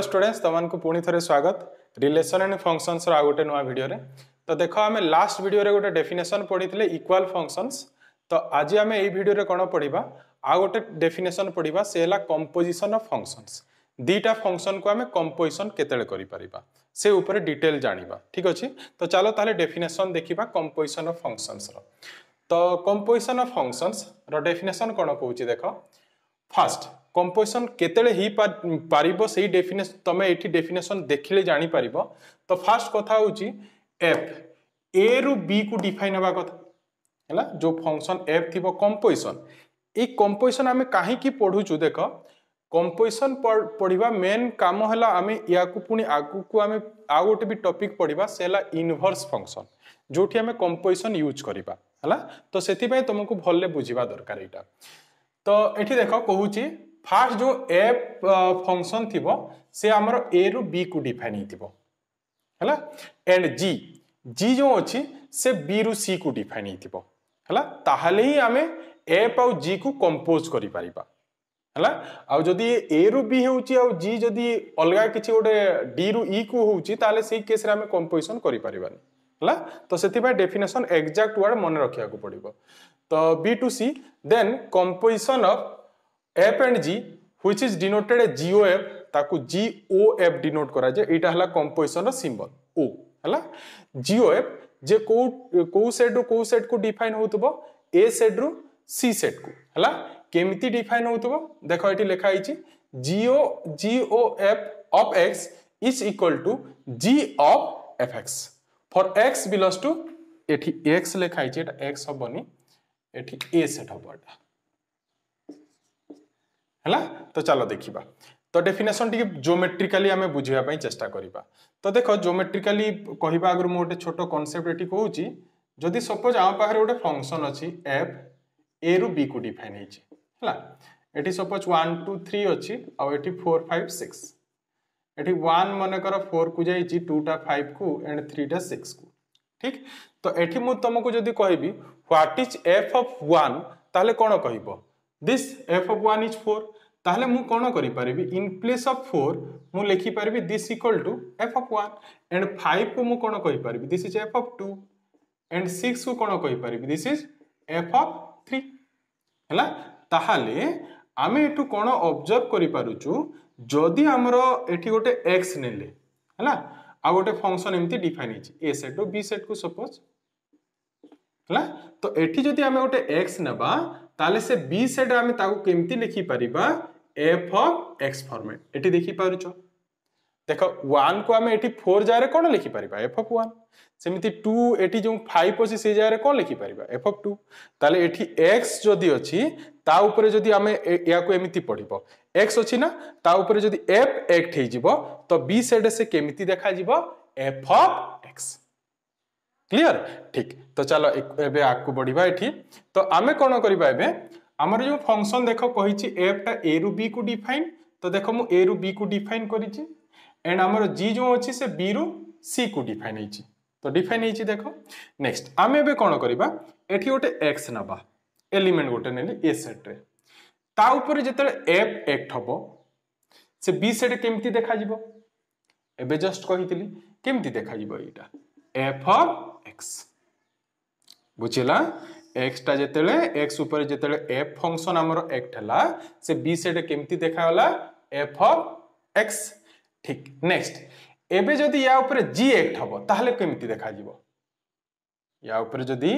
hello students तुमको पुणी थे स्वागत रिलेसन एंड फंक्शनस आउ गोटे नुआ भिडियो तो देख आम लास्ट भिडियो गोटे डेफिनेसन पढ़ी इक्वाल फंक्शनस तो आज आम यही भिडियो कौन पढ़ा आ गोटे डेफिनेसन पढ़ा से है कंपोजिशन अफ फंक्शनस दीटा फंक्शन को आम कंपोजिशन केतपर उपर डिटेल जाना ठीक अच्छे तो चलो तेल डेफिनेसन देखा कंपोजिशन अफ फंक्शनस तो कंपोजिशन अफ फंक्शनस रेफिनेसन कौन कौच देख फास्ट কম্পোজিশন কেতবে হয়েপারিব সেই ডেফিনেসন তুমি এটি ডেফিনেসন দেখলে জাঁপারিব তো ফার্স্ট কথা হচ্ছে এফ এ রু বি কু ডিফাইন হওয়া কথা ହେଲା ଯେଉଁ ଫଙ୍କସନ୍ ଏଫ୍ ଥିବ କମ୍ପୋଜିସନ୍ ଏଇ କମ୍ପୋଜିସନ୍ ଆମେ କାହିଁକି ପଢ଼ୁଛୁ ଦେଖ କମ୍ପୋଜିସନ୍ ପଢ଼ିବା ମେନ୍ କାମ ହେଲା ଆମେ ୟାକୁ ପୁଣି ଆଗକୁ ଆମେ ଆଉ ଗୋଟେ ବି ଟପିକ୍ ପଢ଼ିବା ସେ ହେଲା ଇନଭର୍ସ ଫଙ୍କସନ୍ ଯେଉଁଠି ଆମେ କମ୍ପୋଜିସନ୍ ୟୁଜ୍ କରିବା ହେଲା ତ ସେଥିପାଇଁ ତୁମକୁ ଭଲରେ ବୁଝିବା ଦରକାର ଏଇଟା ତ ଏଠି ଦେଖ କହୁଛି ফার্স্ট যে এফ ফংশন থিব সে আমার এ রু বি কু ডিফাইন হইতিব হলা এন্ড জি জি যে অছি সে বি রু সি কু ডিফাইন হইতিব হলা তাহলে হি আমি এফ আউ জি কু কম্পোজ করি পারিবা হলা আউ যদি এ রু বি হেউচি আউ জি যদি অলগা কিছু গোটে ডি রু ই কু হেউচি তাহলে সেই কেসরে আমি কম্পোজিশন করি পারিবানি হলা তো সেথিপাই ডেফিনেশন এক্সাক্ট ওয়ার্ড মনে রাখিବାକୁ পড়িব তো B to C then composition of F and G which is denoted a G o F ताकू जिओ एफ डिनोट करा कंपोजिशन सिंबल ओ है जिओ एफ जे को को सेट रु कौ सेट को डिफाइन हो सेट रु सी सेट को है केमिति डिफाइन हो देख ये लिखाई आइची G o G o F of X is equal to ji of F X for X belongs to एठी एक्स लिखाई एक्स हबनी एठी ए सेट हबो ହେଲା ତ ଚାଲ ଦେଖିବା ତ ଡେଫିନେସନ୍ ଟିକେ ଜୋମେଟ୍ରିକାଲି ଆମେ ବୁଝିବା ପାଇଁ ଚେଷ୍ଟା କରିବା ତ ଦେଖ ଜୋମେଟ୍ରିକାଲି କହିବା ଆଗରୁ ମୁଁ ଗୋଟେ ଛୋଟ କନସେପ୍ଟ ଏଠି କହୁଛି ଯଦି ସପୋଜ୍ ଆମ ପାଖରେ ଗୋଟେ ଫଙ୍କସନ୍ ଅଛି ଏଫ୍ ଏରୁ ବିକୁ ଡିଫାଇନ୍ ହେଇଛି ହେଲା ଏଠି ସପୋଜ୍ ୱାନ୍ ଟୁ ଥ୍ରୀ ଅଛି ଆଉ ଏଠି ଫୋର୍ ଫାଇଭ୍ ସିକ୍ସ ଏଠି ୱାନ୍ ମନେକର ଫୋର୍କୁ ଯାଇଛି ଟୁଟା ଫାଇଭ୍କୁ ଆଣ୍ଡ ଥ୍ରୀଟା ସିକ୍ସକୁ ଠିକ୍ ତ ଏଠି ମୁଁ ତୁମକୁ ଯଦି କହିବି what is F of one ତାହେଲେ କ'ଣ କହିବ this F of one is four তাহলে মু কোণ করিপারিবি ইন প্লেস অফ ফোর মু লেখিপারিবি this equal to F of one and five কু মু কোণ করিপারিবি this is F of two and six কু কোণ করিপারিবি this is F of three ହେଲା ତାହେଲେ ଆମେ ଏଠୁ କ'ଣ ଅବଜର୍ଭ କରିପାରୁଛୁ ଯଦି ଆମର ଏଠି ଗୋଟେ ଏକ୍ସ ନେଲେ ହେଲା ଆଉ ଗୋଟେ ଫଙ୍କସନ୍ ଏମିତି ଡିଫାଇନ୍ ହେଇଛି ଏ ସେଟ୍ରୁ ବି ସେଟ୍କୁ ସପୋଜ୍ ହେଲା ତ ଏଠି ଯଦି ଆମେ ଗୋଟେ ଏକ୍ସ ନେବା তাহলে সে বি সেট আমি তাকে কেমতি লিখিপারিবা এফ অফ এক্স ফর্মেট এটি দেখিপারুছ দেখ ওয়ান কু আমি এটি ফোর জায়গায় কোণ লিখিপারিবা এফ অফ ওয়ান সেমিতি টু এটি যে ফাইভ অছি সেই জায়গায় কোণ লিখিপারিবা এফ অফ টু তাহলে এটি এক্স যদি অছি তা উপরে যদি আমি ইয়াকু এমিতি পড়িব এক্স অছি না তা উপরে যদি এফ এক্ট হয়ে যাব তো বি সেট সে কেমিতি দেখা যাব এফ অফ এক্স ক্লিয়ার ঠিক তো চাল এবে আকু বড়া এটি তো আমি কোণ করা এবে আমার যে ফংশন দেখ কী এফটা এ রু বি কু ডিফাইন তো দেখ মু এ রু বি কু ডিফাইন করেছি এন্ড আমার জি যে অছি সে বি রু সি কু ডিফাইন হয়েছি তো ডিফাইন হয়েছি দেখ নেক্সট আমি এবে কোণ করা এটি গোটে এক্স নেবা এলিমেন্ট গোটে নেলি এ সেট্রে তা উপরে যেত এফ এক্ট হব সে বি সেট কেমতি দেখা যাব এবে জস্ট কহিলি কেমতি দেখা যাব এইটা एफ अफ एक्स ବୁଝିଲା ଏକ୍ସଟା ଯେତେବେଳେ ଏକ୍ସ ଉପରେ ଯେତେବେଳେ ଏଫ୍ ଫଙ୍କସନ୍ ଆମର ଏକ୍ଟ ହେଲା ସେ ବି ସେଟା କେମିତି ଦେଖାଗଲା ଏଫ୍ ଅଫ୍ ଏକ୍ସ ଠିକ୍ ନେକ୍ସଟ ଏବେ ଯଦି ୟା ଉପରେ ଜି ଏକ୍ଟ ହବ ତାହେଲେ କେମିତି ଦେଖାଯିବ ୟା ଉପରେ ଯଦି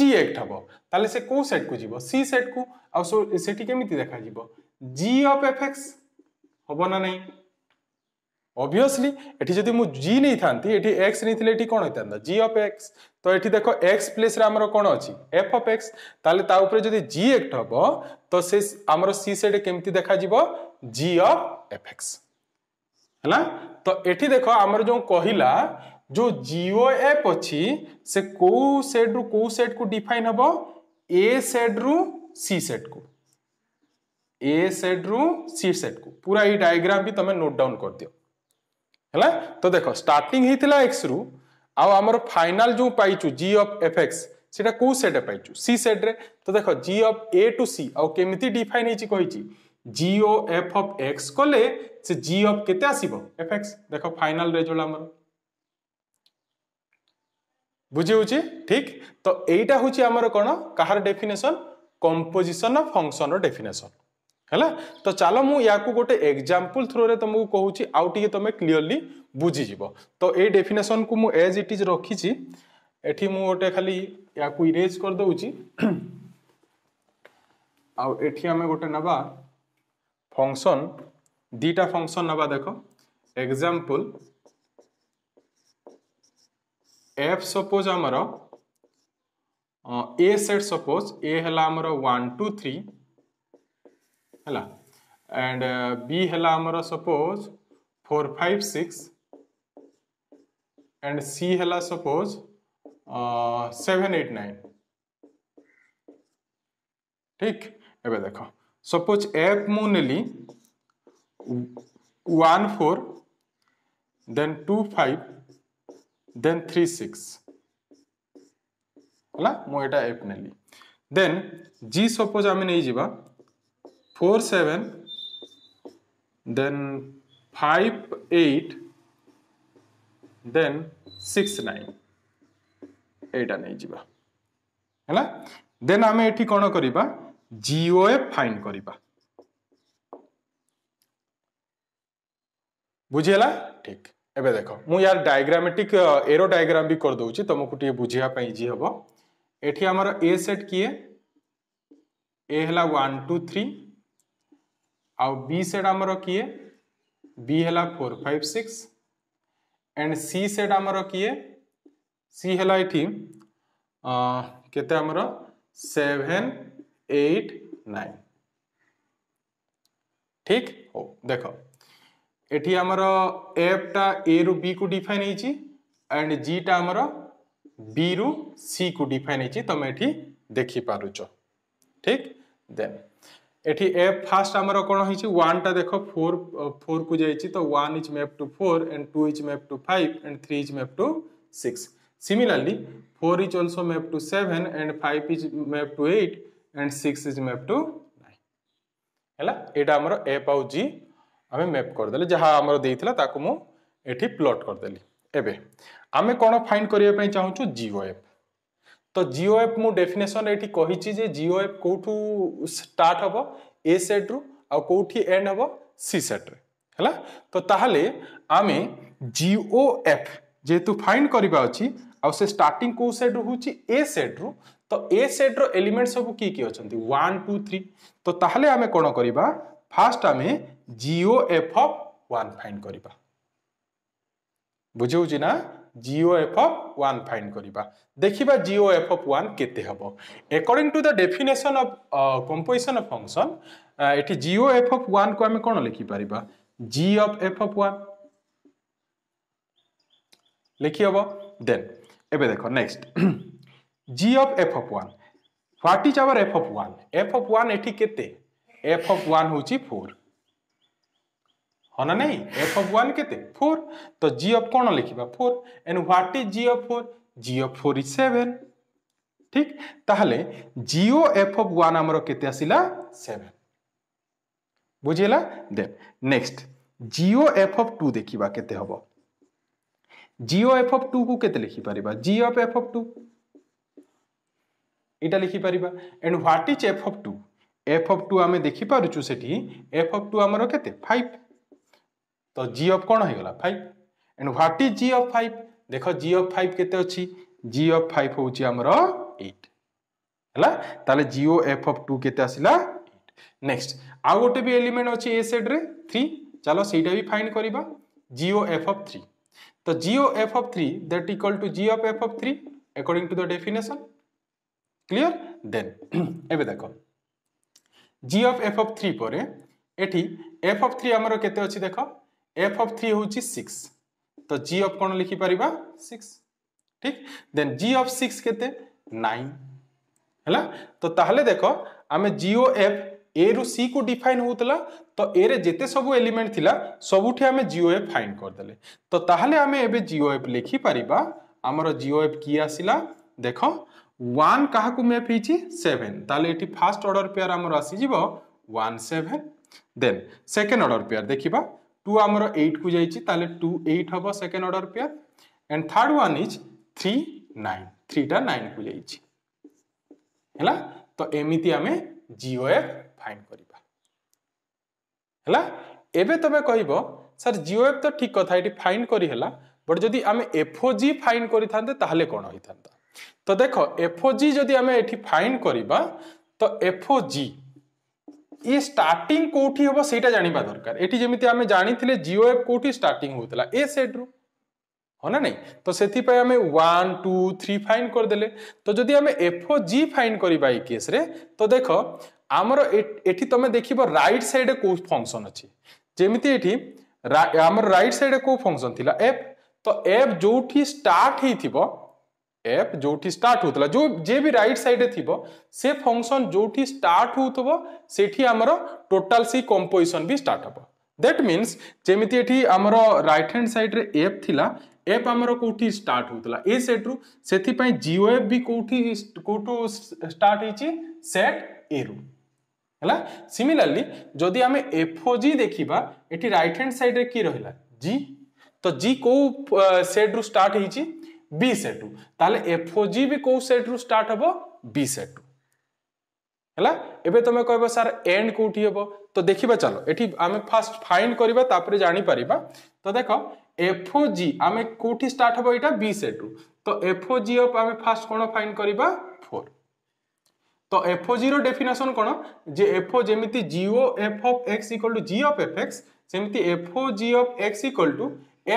ଜି ଏକ୍ଟ ହବ ତାହେଲେ ସେ କୋଉ ସେଟ୍କୁ ଯିବ ସି ସେଟ୍କୁ ଆଉ ସେଠି କେମିତି ଦେଖାଯିବ ଜି ଅଫ୍ ଏଫ୍ ଏକ୍ସ ହବ ନା ନାହିଁ অবভিয়সলি এটি যদি মু জি নেই থাকে এটি এক্স নিলে এটি কোণ হয়ে থাকে জি অফ এক্স তো এটি দেখো এক্স প্লেসরে আমার কোণ অছি এফ অফ এক্স তাহলে তা উপরে যদি জি এক্ট হব তো সে আমার সি সেট কেমতি দেখা যাব জি অফ এফ এক্স ହେଲା ତ ଏଠି ଦେଖ ଆମର ଯେଉଁ କହିଲା ଯେଉଁ ଜିଓ ଆପ୍ ଅଛି ସେ କେଉଁ ସେଟ୍ରୁ କେଉଁ ସେଟ୍କୁ ଡିଫାଇନ୍ ହେବ ଏ ସେଟ୍ରୁ ସି ସେଟ୍କୁ ଏ ସେଟ୍ରୁ ସି ସେଟ୍କୁ ପୁରା ଏଇ ଡାଇଗ୍ରାମ୍ ବି ତମେ ନୋଟ୍ ଡାଉନ୍ କରିଦିଅ है तो देख स्टार्ट होता एक्स रु आम फाइनाल जो पाइचु जी अफ एफ एक्स सीटा कौ सेड पाइचु सी सेड तो देख G of A to C आमती डिफाइन होती जिओ एफ अफ एक्स कले जि अफ के एफ एक्स देख फाइनाल रेजल्ट आम बुझे ठीक तो यहाँ हूँ आमर कौन कहार definition composition of function definition ହେଲା ତ ଚାଲ ମୁଁ ୟାକୁ ଗୋଟେ ଏକ୍ଜାମ୍ପଲ୍ ଥ୍ରୋରେ ତମକୁ କହୁଛି ଆଉ ଟିକେ ତମେ କ୍ଲିଅରଲି ବୁଝିଯିବ ତ ଏଇ ଡେଫିନେସନ୍କୁ ମୁଁ ଏଜ୍ ଇଟ୍ ଇଜ୍ ରଖିଛି ଏଠି ମୁଁ ଗୋଟେ ଖାଲି ୟାକୁ ଇରେଜ୍ କରିଦେଉଛି ଆଉ ଏଠି ଆମେ ଗୋଟେ ନେବା ଫଙ୍କସନ୍ ଦୁଇଟା ଫଙ୍କସନ୍ ନେବା ଦେଖ ଏକ୍ଜାମ୍ପଲ୍ ଏଫ୍ ସପୋଜ୍ ଆମର ଏ ସେଟ୍ ସପୋଜ୍ ଏ ହେଲା ଆମର one two three and B है suppose four five six and C है सपोज सेवेन एट नाइन ठीक एबे देखो सपोज एफ मुझे one four then two five then three six है मुझा एफ नेली दे जी सपोज आम नहीं जा four seven then five eight then six nine एटा नहीं जीबा है ना then आमे एठी कौन करीबा GOF find करीबा बुझे ठीक एबे देखो मु यार डायग्रामेटिक एरो डायग्राम भी कर दोची तो मुकुटी ये बुझिया पाई जी हबो एठी हमारा A set किए A हला one two three आउ बी सेट आमर किए बी है four five six and C set आमर किए सी है ये केते आमर सेवेन एट नाइन ठीक हो देख এটি আমার এফটা এ রু বি কু ডিফাইন হয়েছি অ্যান্ড জিটা আমার বি রু সি কু ডিফাইন হয়েছি তুমি এটি দেখিপারুছ ঠিক দেন এটি এফ ফার্স্ট আমার কোণ হয়েছে ওয়ানটা দেখো ফোর ফোর কু যাইছি তো one is map to four and two is map to five and three is map to six similarly four is also map to seven and five is map to eight and six is map to nine হ্যাঁ এটা আমার F আউ জি আমি map করেদেলি যা আমার দিয়েছিল তাকে মু এটি প্লট করেদেলি এবে আমি কোণ ফাইন্ড করা চাহুছু ও এফ तो जिओ एप मुफिनेसन ये जिओ एफ कौट स्टार्ट हम ए सेट रु आठ एंड हम सी सेट्रे है तो ताल आम जिओ एफ जेहेतु फाइंड करवा अच्छी से स्टार्टिंग कौ सेट रु हूँ ए सेट रु तो ए सेट रो एलिमेंट सब कि अच्छा वन टू थ्री तो ताल आम कौन कर फास्ट आम जिओ एफ अफ वाइंड करवा बुझे ना G o F of one find করা দেখা জিও এফ অফ ওয়ান কেতে হব according to the definition of composition of function এটি জিও এফ অফ ওয়ান কু আমি কোণ লিখিপার G of F of one লিখি হব দেন এবে দেখ next G of F of one what is our F of one F of one এটি কেতে এফ অফ ওয়ান হচ্ছে ফোর ହଁ ନା ନାହିଁ ଏଫ୍ ଅଫ୍ ୱାନ୍ କେତେ ଫୋର୍ ତ ଜି ଅଫ୍ କ'ଣ ଲେଖିବା four and what is G of four G of four is seven ঠিক তাহলে জিও এফ অফ ওয়ান আমার কেতে আসিলা সেভেন বুঝিলা then next G o F of two দেখিবা কেতে হব জিও এফ অফ টু কু কেতে লিখি পারিবা G of F of two এটা লিখি পারিবা and what is F of two F of two আমি দেখি পারুছু সেটি এফ অফ টু আমার কেতে ফাইভ तो जी अफ कौन होगा five and what is G of five देख जी अफ फाइव के अच्छी जी अफ फाइव हूँ आमर एट है जीओ एफ अफ टू के आसला नेक्स्ट आउ गोटे भी एलिमेंट अच्छे ए सेड्रे थ्री चलो सहीटा भी फाइंड करवा जीओ एफ अफ थ्री तो G o F of three that equal to ji of F of three according to the definition clear then एबे देख G of F of three पर एफ अफ थ्री आमर के देख এফ অফ থ্রি হচ্ছে six তো জি of কোণ লিখিপার সিক্স ঠিক দেন জি অফ সিক্স কেতে নাইন ହେଲା ତ ତାହେଲେ ଦେଖ ଆମେ ଜିଓ ଏଫ୍ ଏ ରୁ ସି କୁ ଡିଫାଇନ୍ ହେଉଥିଲା ତ ଏରେ ଯେତେ ସବୁ ଏଲିମେଣ୍ଟ ଥିଲା ସବୁଠି ଆମେ ଜିଓ ଏଫ୍ ଫାଇନ୍ କରିଦେଲେ ତ ତାହେଲେ ଆମେ ଏବେ ଜିଓ ଏଫ୍ ଲେଖିପାରିବା ଆମର ଜିଓ ଏଫ୍ କିଏ ଆସିଲା ଦେଖ ୱାନ୍ କାହାକୁ ମ୍ୟାପ୍ ହେଇଛି ସେଭେନ୍ ତାହେଲେ ଏଠି ଫାର୍ଷ୍ଟ ଅର୍ଡ଼ର ପେୟାର ଆମର ଆସିଯିବ one seven then second order pair ଦେଖିବା টু আমার এইটকু যাইছি তাহলে টু এইট হব second order pair and third one is three nine থ্রিটা নাইনকু যাইছি ହେଲା ତ ଏମିତି ଆମେ ଜିଓ ଏଫ୍ ଫାଇଣ୍ଡ କରିବା ହେଲା ଏବେ ତମେ କହିବ ସାର୍ ଜିଓ ଏଫ୍ ତ ଠିକ୍ କଥା ଏଠି ଫାଇଣ୍ଡ କରିହେଲା ବଟ୍ ଯଦି ଆମେ ଏଫ୍ଓ ଜି ଫାଇଣ୍ଡ କରିଥାନ୍ତେ ତାହେଲେ କ'ଣ ହେଇଥାନ୍ତା ତ ଦେଖ ଏଫ୍ଓ ଜି ଯଦି ଆମେ ଏଠି ଫାଇଣ୍ଡ କରିବା ତ ଏଫ୍ଓ ଜି ଏ ଷ୍ଟାର୍ଟିଂ କୋଉଠି ହେବ ସେଇଟା ଜାଣିବା ଦରକାର ଏଠି ଯେମିତି ଆମେ ଜାଣିଥିଲେ ଜିଓ ଆପ୍ କୋଉଠି ଷ୍ଟାର୍ଟିଂ ହେଉଥିଲା ଏ ସେଟ୍ରୁ ହଁ ନା ନାଇଁ ତ ସେଥିପାଇଁ ଆମେ ୱାନ୍ ଟୁ ଥ୍ରୀ ଫାଇନ୍ କରିଦେଲେ ତ ଯଦି ଆମେ ଏଫ୍ ଓ ଜି ଫାଇନ୍ କରିବା ଏଇ କେସ୍ରେ ତ ଦେଖ ଆମର ଏଠି ତମେ ଦେଖିବ ରାଇଟ୍ ସାଇଡ଼୍ କୋଉ ଫଙ୍କସନ୍ ଅଛି ଯେମିତି ଏଠି ଆମର ରାଇଟ୍ ସାଇଡ଼୍ କୋଉ ଫଙ୍କସନ୍ ଥିଲା ଏଫ୍ ତ ଏଫ୍ ଯୋଉଠି ଷ୍ଟାର୍ଟ ହେଇଥିବ एप जो स्टार्ट होता जो जे भी रईट साइड थी से फंक्शन जो स्टार्ट होमर टोटाल सी कंपोजिशन भी स्टार्ट हम दैट मीन जमी आम रईट हैंड सैड एप थिला एप आम कौटी स्टार्ट होता ए सेट रु से जिओ एप भी कौटी कौटू स्टार्ट सेट ए रु है सीमिलली जदि आम एफओ जि देखा ये रईट हैंड सैड्रे कि रहा जी तो जी कौ सेट्रु स्टार्ट বি সেটু তাহলে এফও জি বি কেউ সেট্রু স্টার্ট হব বি সেটু ହେଲା ଏବେ ତମେ କହିବ ସାର୍ ଏଣ୍ଡ କେଉଁଠି ହେବ ତ ଦେଖିବା ଚାଲ ଏଠି ଆମେ ଫାର୍ଷ୍ଟ ଫାଇଣ୍ଡ କରିବା ତାପରେ ଜାଣିପାରିବା ତ ଦେଖ ଏଫଓ ଜି ଆମେ କେଉଁଠି ଷ୍ଟାର୍ଟ ହେବ ଏଇଟା ବି ସେଟ୍ରୁ ତ ଏଫଓ ଜି ଅଫ୍ ଆମେ ଫାର୍ଷ୍ଟ କ'ଣ ଫାଇଣ୍ଡ କରିବା ଫୋର୍ ତ ଏଫଓ ଜିର ଡେଫିନେସନ୍ କ'ଣ ଯେ ଏଫଓ ଯେମିତି g o f of x equal to g of f x ସେମିତି f o g of x equal to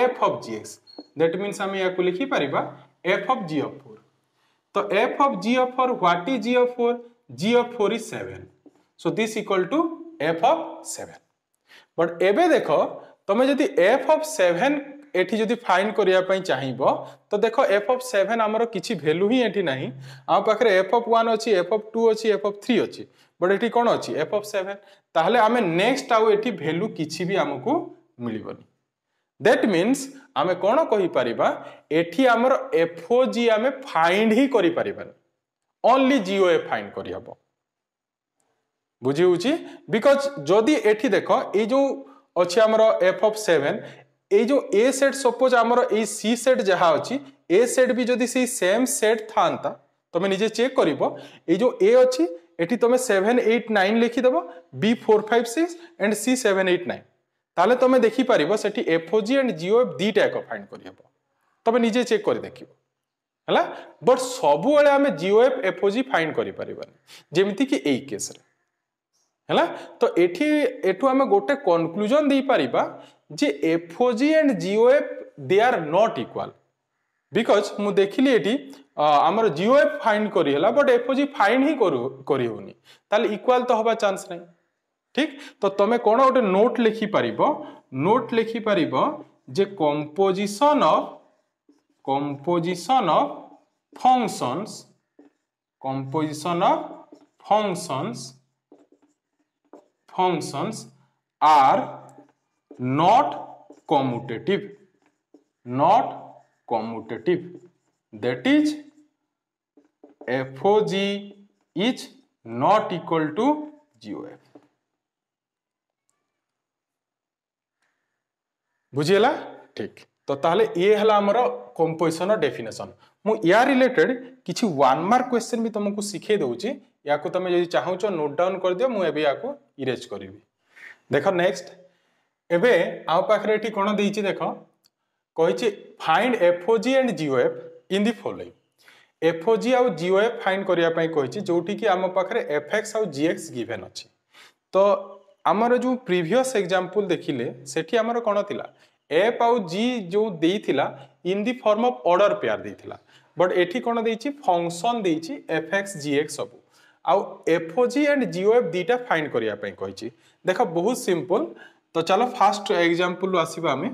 f of g x that means আমি ইয়াকে লিখিপারা f of g of four তো f of g of four what is g of four g of four is seven so this equal to F of seven but এবে দেখ তুমি যদি F of seven এটি যদি find করা চাহিব তো দেখ এফ অফ সেভেন আমার কিছু ভ্যালু হি এটি না আমার পাখে এফ অফ ওয়ান অছি এফ অফ টু অছি এফ অফ থ্রি অছি বট এটি কোণ অছি এফ অফ সেভেন তাহলে আমি নেক্সট আউ এটি ভ্যালু কিছু বি আমাকে মিলবনি दैट मीनस आम कौन कहीपर एटी आम एफओ जि आम फाइंड ही करी ओनली जीओ ए फाइंड करहब बुझी बिकज जदि एटी देख यो अच्छे आमर एफ अफ सेवेन यो ए सेट सपोज आम सी सेट जहाँ अच्छी ए सेट भी जदि से सेम सेट था तुम निजे चेक कर यो ए अच्छी एटी तुम सेवेन एट नाइन लिखिदेव B four five six and C seven eight nine তাহলে তুমি দেখিপার সেটি এফওজি আন্ড জিওএফ দুইটা এক ফাইন্ড করিহেব তুমি নিজে চেক করে দেখিব ହେଲା ବଟ୍ ସବୁବେଳେ ଆମେ g o f f o g find କରିପାରିବାନି ଯେମିତିକି ଏଇ କେସ୍ରେ ହେଲା ତ ଏଠି ଏଠୁ ଆମେ ଗୋଟେ କନକ୍ଲୁଜନ୍ ଦେଇପାରିବା ଯେ f o g and g o f they are not equal because ମୁଁ ଦେଖିଲି ଏଠି ଆମର ଜିଓ ଏଫ୍ ଫାଇଣ୍ଡ କରିହେଲା but f o g find ହିଁ କରୁ କରିହେଉନି ତାହେଲେ ଇକ୍ୱାଲ୍ ତ ହେବା ଚାନ୍ସ ନାହିଁ ठीक तो तुम्हें कौन गोटे नोट पार नोट लिखिपार जे composition of composition of functions composition of functions functions are not commutative not commutative that is f o g is not equal to g o f ବୁଝିହେଲା ଠିକ୍ ତ ତାହେଲେ ଇଏ ହେଲା ଆମର କମ୍ପୋଜିସନ୍ର ଡେଫିନେସନ୍ ମୁଁ ୟା ରିଲେଟେଡ୍ କିଛି ୱାନ୍ ମାର୍କ କ୍ୱେଶ୍ଚିନ୍ ବି ତୁମକୁ ଶିଖେଇ ଦେଉଛି ୟାକୁ ତୁମେ ଯଦି ଚାହୁଁଛ ନୋଟ୍ ଡାଉନ୍ କରିଦିଅ ମୁଁ ଏବେ ୟାକୁ ଇରେଜ୍ କରିବି ଦେଖ ନେକ୍ସଟ ଏବେ ଆମ ପାଖରେ ଏଠି କ'ଣ ଦେଇଛି ଦେଖ କହିଛି find f o g and g o f in the following f o g ଆଉ ଜିଓ ଏଫ୍ ଫାଇଣ୍ଡ କରିବା ପାଇଁ କହିଛି ଯେଉଁଠିକି ଆମ ପାଖରେ ଏଫ୍ଏକ୍ସ ଆଉ ଜିଏକ୍ସ ଗିଭେନ୍ ଅଛି ତ ଆମର ଯେଉଁ ପ୍ରିଭିୟସ୍ ଏକ୍ଜାମ୍ପଲ୍ ଦେଖିଲେ ସେଠି ଆମର କ'ଣ ଥିଲା ଏଫ୍ ଆଉ ଜି ଯେଉଁ ଦେଇଥିଲା in the form of order pair ଦେଇଥିଲା ବଟ୍ ଏଠି କ'ଣ ଦେଇଛି ଫଙ୍କସନ୍ ଦେଇଛି ଏଫ୍ ଏକ୍ସ ଜି ଏକ୍ସ ସବୁ ଆଉ f o g and g o f ଦୁଇଟା ଫାଇଣ୍ଡ କରିବା ପାଇଁ କହିଛି ଦେଖ ବହୁତ ସିମ୍ପଲ୍ ତ ଚାଲ ଫାଷ୍ଟ ଏକ୍ଜାମ୍ପଲ୍ରୁ ଆସିବା ଆମେ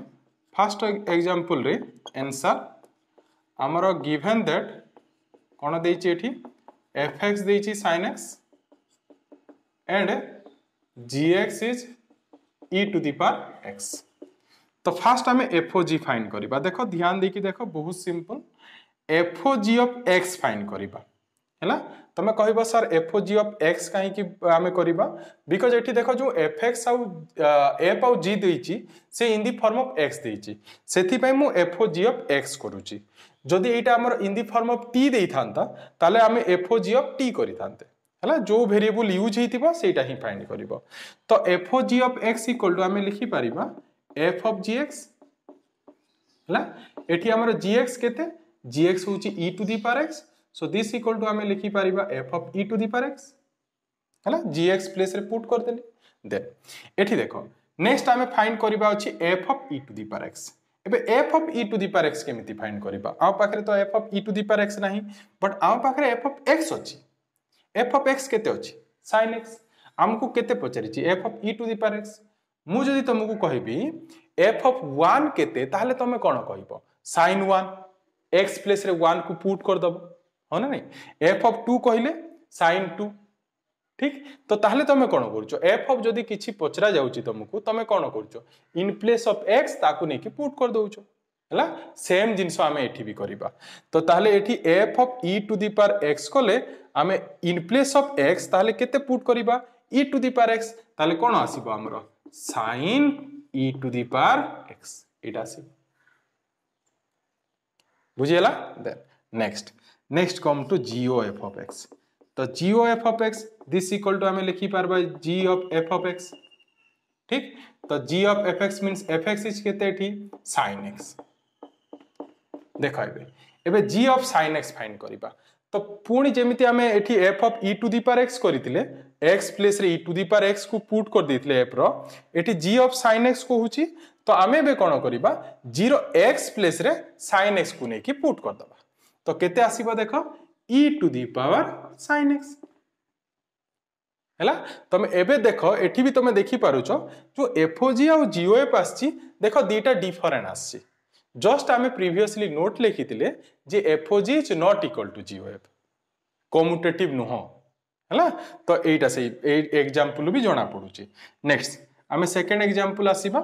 ଫାଷ୍ଟ ଏକ୍ଜାମ୍ପଲ୍ରେ ଏନ୍ସର୍ ଆମର ଗିଭେନ୍ ଦ୍ୟାଟ୍ କ'ଣ ଦେଇଛି ଏଠି ଏଫ୍ ଏକ୍ସ ଦେଇଛି sine x and g x is e to the power x तो फास्ट आम एफओ जि फाइन करवा देख ध्यान देकी देख बहुत simple f o o of x find करवा है तुम्हें तो कह सर एफओ ओ अफ एक्स कहीं आम करवा बिकज ये देख जो एफ एक्स आफ एफ आउ जी देची से in the form of x देची से मुझ एफ अफ एक्स करुच्ची जदि यहाँ in the form of t था आम f o g of t करी है जो भेरिएबल यूज हो फाइंड कर तो f o g of x equal to आम लिखिपर एफ अफ जि एक्स है ये जि एक्स के जि एक्स हूँ e to the power x so this equal to आम लिखिपर f of e to the power x है g x place put करदे देखी देख नेक्स्ट आम फाइंड करवा f of e to the power x एवं f of e to the power x के फाइंड करवा पाखे तो f of e to the power x ना बट आम पाखे एफ अफ एक्स अच्छी এফ অফ এক্স কেতে অছি সাইন এক্স ଆମକୁ କେତେ ପଚାରିଛି f of e to the power x ମୁଁ ଯଦି ତୁମକୁ କହିବି ଏଫ୍ ଅଫ୍ ୱାନ୍ କେତେ ତାହେଲେ ତୁମେ କ'ଣ କହିବ ସାଇନ୍ ୱାନ୍ ଏକ୍ସ ପ୍ଲେସ୍ରେ ୱାନ୍କୁ ପୁଟ୍ କରିଦେବ ହଁ ନା ନାଇଁ ଏଫ୍ ଅଫ୍ ଟୁ କହିଲେ ସାଇନ୍ ଟୁ ଠିକ୍ ତ ତାହେଲେ ତୁମେ କ'ଣ କରୁଛ ଏଫ୍ ଅଫ୍ ଯଦି କିଛି ପଚରା ଯାଉଛି ତୁମକୁ ତୁମେ କ'ଣ କରୁଛ ଇନ୍ ପ୍ଲେସ୍ ଅଫ୍ ଏକ୍ସ ତାକୁ ନେଇକି ପୁଟ୍ କରିଦେଉଛ ହେଲା ସେମ୍ ଜିନିଷ ଆମେ ଏଠି ବି କରିବା ତ ତାହେଲେ ଏଠି f of e to the power x କଲେ ଆମେ ଇନପ୍ଲେସ୍ ଅଫ୍ ଏକ୍ସ ତାହେଲେ କେତେ ପୁଟ୍ କରିବା ଇ ଟୁ ଦି ପାର୍ ଏକ୍ସ ତାହେଲେ କ'ଣ ଆସିବ ଆମର sign E to the power X ଏଇଟା ଆସିବ ବୁଝିହେଲା then next next come to g o f of x ତ g o f of x this equal to ଆମେ ଲେଖିପାରିବା g of f of x ঠিক তো জি of f x means f x is কেতে এটি সাইন এক্স ଦେଖ ଏବେ ଏବେ g of sine x find କରିବା ତ ପୁଣି ଯେମିତି ଆମେ ଏଠି f of e to the power x କରିଥିଲେ ଏକ୍ସ ପ୍ଲେସ୍ରେ ଇ ଟୁ ଦି ପାର ଏକ୍ସକୁ ପୁଟ୍ କରିଦେଇଥିଲେ ଏଫ୍ର ଏଠି ଜି ଅଫ୍ ସାଇନ୍ ଏକ୍ସ କହୁଛି ତ ଆମେ ଏବେ କ'ଣ କରିବା ଜିରୋ ଏକ୍ସ ପ୍ଲେସ୍ରେ ସାଇନ୍ ଏକ୍ସକୁ ନେଇକି ପୁଟ୍ କରିଦେବା ତ କେତେ ଆସିବ ଦେଖ e to the power sine x ହେଲା ତମେ ଏବେ ଦେଖ ଏଠି ବି ତମେ ଦେଖିପାରୁଛ ଯେଉଁ ଏଫ୍ ଓ ଜି ଆଉ ଜିଓ ଏଫ୍ ଆସିଛି ଦେଖ ଦୁଇଟା ଡିଫରେଣ୍ଟ ଆସିଛି जस्ट आम प्रिभसली नोट लिखिले जे f o g is not equal to g o f commutative नुह है तो यहीटा से एक्जामपल भी जना पड़ू नेक्स्ट आम सेकेंड एक्जामपल आसवा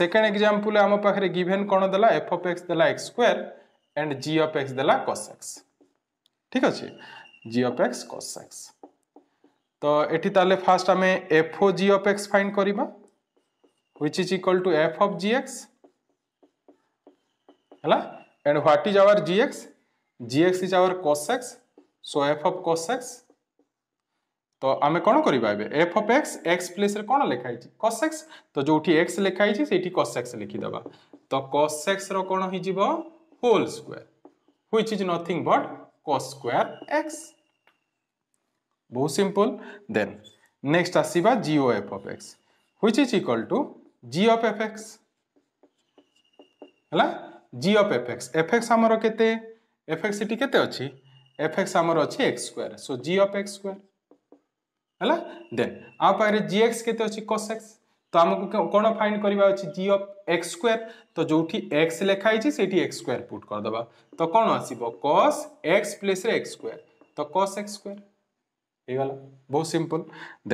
सेकेंड एक्जामपल आम पाखे गिभेन कौन दे एफ अफ एक्स दे x square and g of x दे कस एक्स ठीक अच्छे जि अफ एक्स कस एक्स तो ये ताले फास्ट आम एफ ओ जि अफ एक्स फाइंड करवा हुई is equal to f of g x है and what is our g x g x is our cos x so f of cos x तो आम कौन करवा f of x x place कौन लिखाई कसेक्स तो जो एक्स लिखाई से कसेक्स लिखिदेव तो कसेक्स रण हो whole square which is nothing but cos square x बहुत सिंपल देन नेक्स्ट आसवा g o F of x which is equal to ji of F x है ଜି ଅଫ୍ ଏଫେକ୍ସ ଏଫେକ୍ସ ଆମର କେତେ ଏଫେକ୍ସ ସେଠି କେତେ ଅଛି ଏଫେକ୍ସ ଆମର ଅଛି x square so g of x square ହେଲା ଦେନ୍ ଆମ ପାଖରେ ଜି ଏକ୍ସ କେତେ ଅଛି କସ୍ ଏକ୍ସ ତ ଆମକୁ କ'ଣ ଫାଇଣ୍ଡ କରିବା ଅଛି ଜି ଅଫ୍ ଏକ୍ସ ସ୍କୋୟାର ତ ଯେଉଁଠି ଏକ୍ସ ଲେଖା ହେଇଛି ସେଇଠି ଏକ୍ସ ସ୍କୋୟାର ପୁଟ୍ କରିଦେବା ତ କ'ଣ ଆସିବ କସ୍ ଏକ୍ସ ପ୍ଲେସ୍ରେ ଏକ୍ସ ସ୍କୋୟାର ତ କସ୍ ଏକ୍ସ ସ୍କୋୟାର ହେଇଗଲା ବହୁତ ସିମ୍ପଲ୍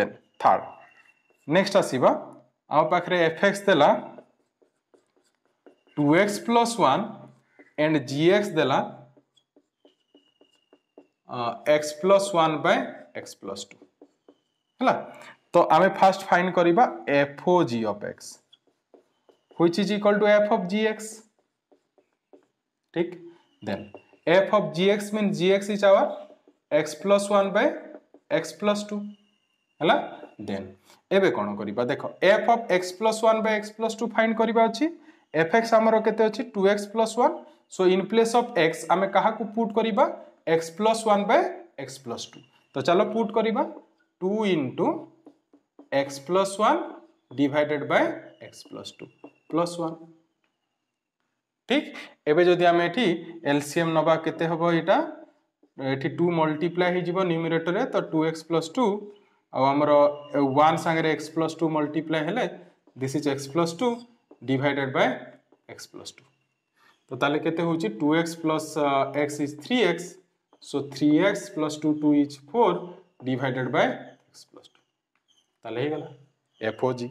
ଦେନ୍ ଥାର୍ଡ଼ ନେକ୍ସଟ ଆସିବା ଆମ ପାଖରେ ଏଫ୍ ଏକ୍ସ ଦେଲା 2x plus 1 and gx dela uh, x plus 1 by x plus 2 ହେଲା ତ ଆମେ ଫାର୍ଷ୍ଟ ଫାଇଣ୍ଡ କରିବା f o g of x which is equal to f of g x ଠିକ୍ then f of g x mean g x is our x plus one by x plus two ହେଲା then ଏବେ କ'ଣ କରିବା ଦେଖ f of x plus one by x plus two find କରିବା ଅଛି f x आमर के two x plus one so in place of x आम क्या पुट कर x plus one by x plus two तो चलो पुट करवा two into x plus one divided by x plus two plus one ठीक एबे जदि आम एटी एलसीएम नबा केते हबो एटा एठी टू मल्टीप्लाई हि जीवो न्यूमरेटर एक्स प्लस टू आ हमरो 1 संगे x 2 multiply this is x 2 divided by x plus 2 तो ताले केते होची 2x plus uh, x is 3x so 3x plus 2 2 is 4 divided by x plus 2 ताले हे गला f o g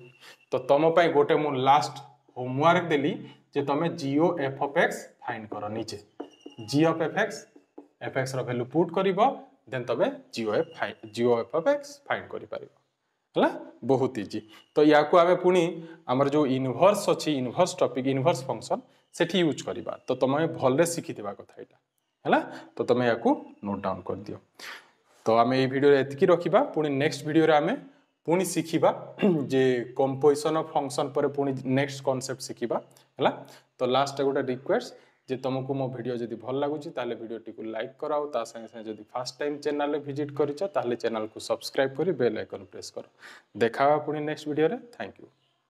तो तम पई गोटे मु लास्ट होमवर्क देली जे तमे g o f of x फाइंड करो नीचे g of f x f x रो वैल्यू पुट करिवो देन तबे g o f g o f of x फाइंड करि पारिवो ହେଲା ବହୁତ ଇଜି ତ ୟାକୁ ଆମେ ପୁଣି ଆମର ଯେଉଁ ଇନଭର୍ସ ଅଛି ଇନଭର୍ସ ଟପିକ୍ ଇନଭର୍ସ ଫଙ୍କସନ୍ ସେଠି ୟୁଜ୍ କରିବା ତ ତୁମେ ଭଲରେ ଶିଖିଥିବା କଥା ଏଇଟା ହେଲା ତ ତୁମେ ୟାକୁ ନୋଟ୍ ଡାଉନ୍ କରିଦିଅ ତ ଆମେ ଏଇ ଭିଡ଼ିଓରେ ଏତିକି ରଖିବା ପୁଣି ନେକ୍ସଟ ଭିଡ଼ିଓରେ ଆମେ ପୁଣି ଶିଖିବା ଯେ କମ୍ପୋଜିସନ୍ ଅଫ୍ ଫଙ୍କସନ୍ ପରେ ପୁଣି ନେକ୍ସଟ କନସେପ୍ଟ ଶିଖିବା ହେଲା ତ ଲାଷ୍ଟଟା ଗୋଟେ ରିକ୍ୱେଷ୍ଟ যে ତୁମକୁ ମୋ ଭିଡ଼ିଓ ଯଦି ଭଲ ଲାଗୁଛି ତାହେଲେ ଭିଡ଼ିଓଟିକୁ ଲାଇକ୍ କର ଆଉ ତା ସାଙ୍ଗେ ସାଙ୍ଗେ ଯଦି ଫାର୍ଷ୍ଟ ଟାଇମ୍ ଚ୍ୟାନେଲ୍ରେ ଭିଜିଟ୍ କରିଛ ତାହେଲେ ଚ୍ୟାନେଲ୍କୁ ସବସ୍କ୍ରାଇବ୍ କରି ବେଲ୍ ଆଇକନ୍ ପ୍ରେସ୍ କର ଦେଖା ହେବା ପୁଣି ନେକ୍ସଟ ଭିଡ଼ିଓରେ ଥ୍ୟାଙ୍କ ୟୁ